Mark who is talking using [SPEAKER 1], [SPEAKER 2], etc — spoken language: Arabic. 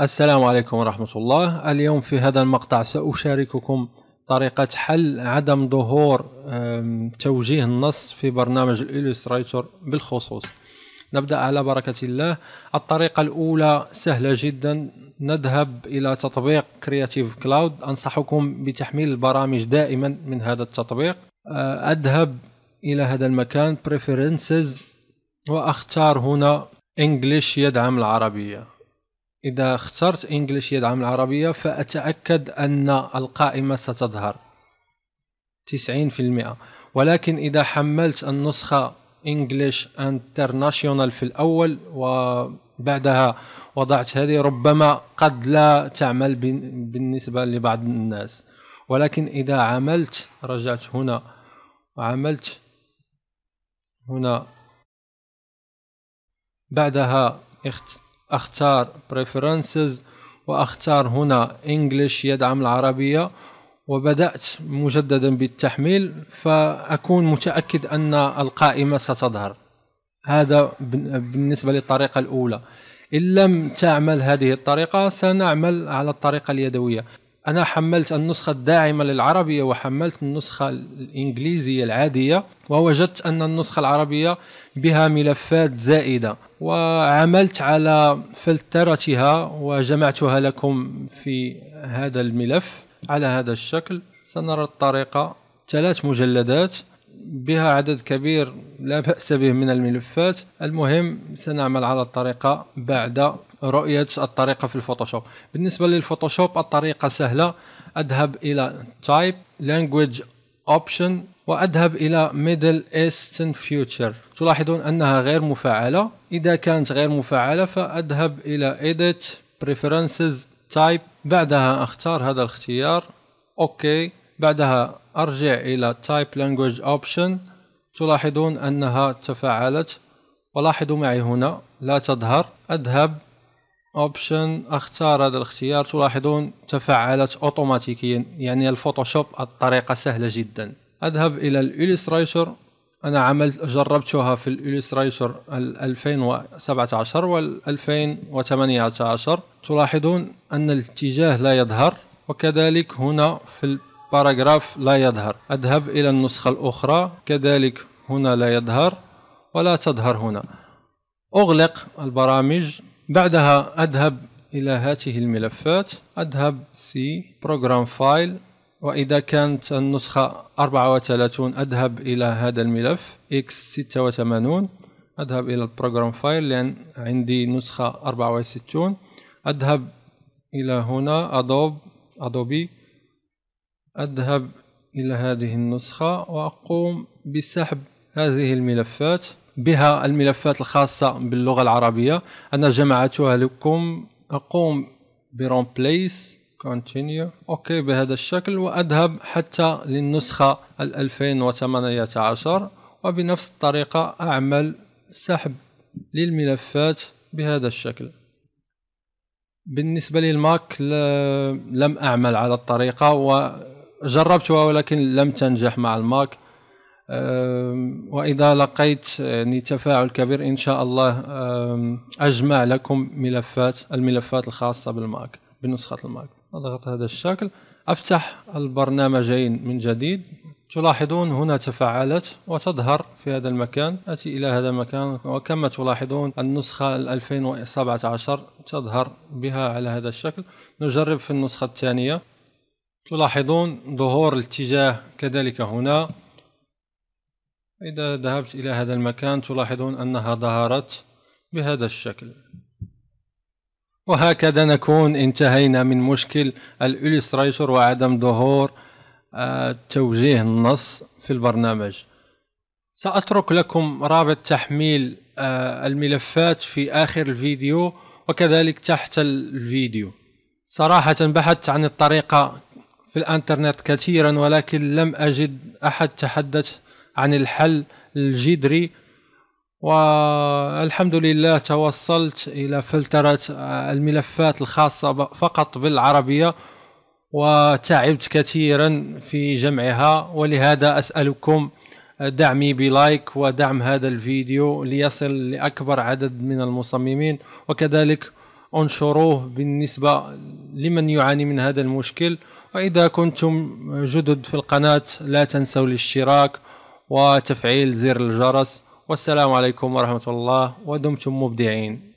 [SPEAKER 1] السلام عليكم ورحمة الله اليوم في هذا المقطع سأشارككم طريقة حل عدم ظهور توجيه النص في برنامج الإليستريتور بالخصوص نبدأ على بركة الله الطريقة الأولى سهلة جدا نذهب إلى تطبيق كرياتيف كلاود أنصحكم بتحميل البرامج دائما من هذا التطبيق آه، أذهب إلى هذا المكان Preferences وأختار هنا English يدعم العربية إذا اخترت إنجليش يدعم العربية فأتأكد أن القائمة ستظهر 90% ولكن إذا حملت النسخة إنجليش انترناشيونال في الأول وبعدها وضعت هذه ربما قد لا تعمل بالنسبة لبعض الناس ولكن إذا عملت رجعت هنا وعملت هنا بعدها اخت اختار preferences واختار هنا English يدعم العربية وبدأت مجددا بالتحميل فأكون متأكد أن القائمة ستظهر هذا بالنسبة للطريقة الأولى إن لم تعمل هذه الطريقة سنعمل على الطريقة اليدوية أنا حملت النسخة الداعمة للعربية وحملت النسخة الإنجليزية العادية ووجدت أن النسخة العربية بها ملفات زائدة وعملت على فلترتها وجمعتها لكم في هذا الملف على هذا الشكل سنرى الطريقة ثلاث مجلدات بها عدد كبير لا بأس به من الملفات المهم سنعمل على الطريقة بعد رؤية الطريقة في الفوتوشوب بالنسبة للفوتوشوب الطريقة سهلة أذهب إلى Type Language Option وأذهب إلى Middle Eastern Future تلاحظون أنها غير مفعلة إذا كانت غير مفعلة فأذهب إلى Edit Preferences Type بعدها أختار هذا الاختيار أوكي بعدها أرجع إلى Type Language Option تلاحظون أنها تفعلت ولاحظوا معي هنا لا تظهر أذهب اوبشن اختار هذا الاختيار تلاحظون تفعلت اوتوماتيكيا يعني الفوتوشوب الطريقه سهله جدا اذهب الى الاليستريتور انا عملت جربتها في الاليستريتور 2017 و 2018 تلاحظون ان الاتجاه لا يظهر وكذلك هنا في باراجراف لا يظهر أذهب إلى النسخة الأخرى كذلك هنا لا يظهر ولا تظهر هنا أغلق البرامج بعدها أذهب إلى هاته الملفات أذهب سي بروجرام فايل وإذا كانت النسخة 34 أذهب إلى هذا الملف X86 أذهب إلى البروجرام فايل لأن عندي نسخة 64 أذهب إلى هنا أدوب أدوبي أذهب إلى هذه النسخة وأقوم بسحب هذه الملفات بها الملفات الخاصة باللغة العربية أنا جمعتها لكم أقوم برون كونتينيو أوكي بهذا الشكل وأذهب حتى للنسخة 2018 وبنفس الطريقة أعمل سحب للملفات بهذا الشكل بالنسبة للماك لم أعمل على الطريقة و جربتها ولكن لم تنجح مع الماك وإذا لقيت يعني تفاعل كبير إن شاء الله أجمع لكم ملفات الملفات الخاصة بالماك بنسخة الماك أضغط هذا الشكل أفتح البرنامجين من جديد تلاحظون هنا تفعلت وتظهر في هذا المكان أتي إلى هذا المكان وكما تلاحظون النسخة 2017 تظهر بها على هذا الشكل نجرب في النسخة الثانية تلاحظون ظهور الاتجاه كذلك هنا إذا ذهبت إلى هذا المكان تلاحظون أنها ظهرت بهذا الشكل وهكذا نكون انتهينا من مشكل الإليستريتور وعدم ظهور آه، توجيه النص في البرنامج سأترك لكم رابط تحميل آه، الملفات في آخر الفيديو وكذلك تحت الفيديو صراحة بحثت عن الطريقة في الانترنت كثيرا ولكن لم اجد احد تحدث عن الحل الجذري والحمد لله توصلت الى فلتره الملفات الخاصه فقط بالعربيه وتعبت كثيرا في جمعها ولهذا اسالكم دعمي بلايك ودعم هذا الفيديو ليصل لاكبر عدد من المصممين وكذلك انشروه بالنسبه لمن يعاني من هذا المشكل وإذا كنتم جدد في القناة لا تنسوا الاشتراك وتفعيل زر الجرس والسلام عليكم ورحمة الله ودمتم مبدعين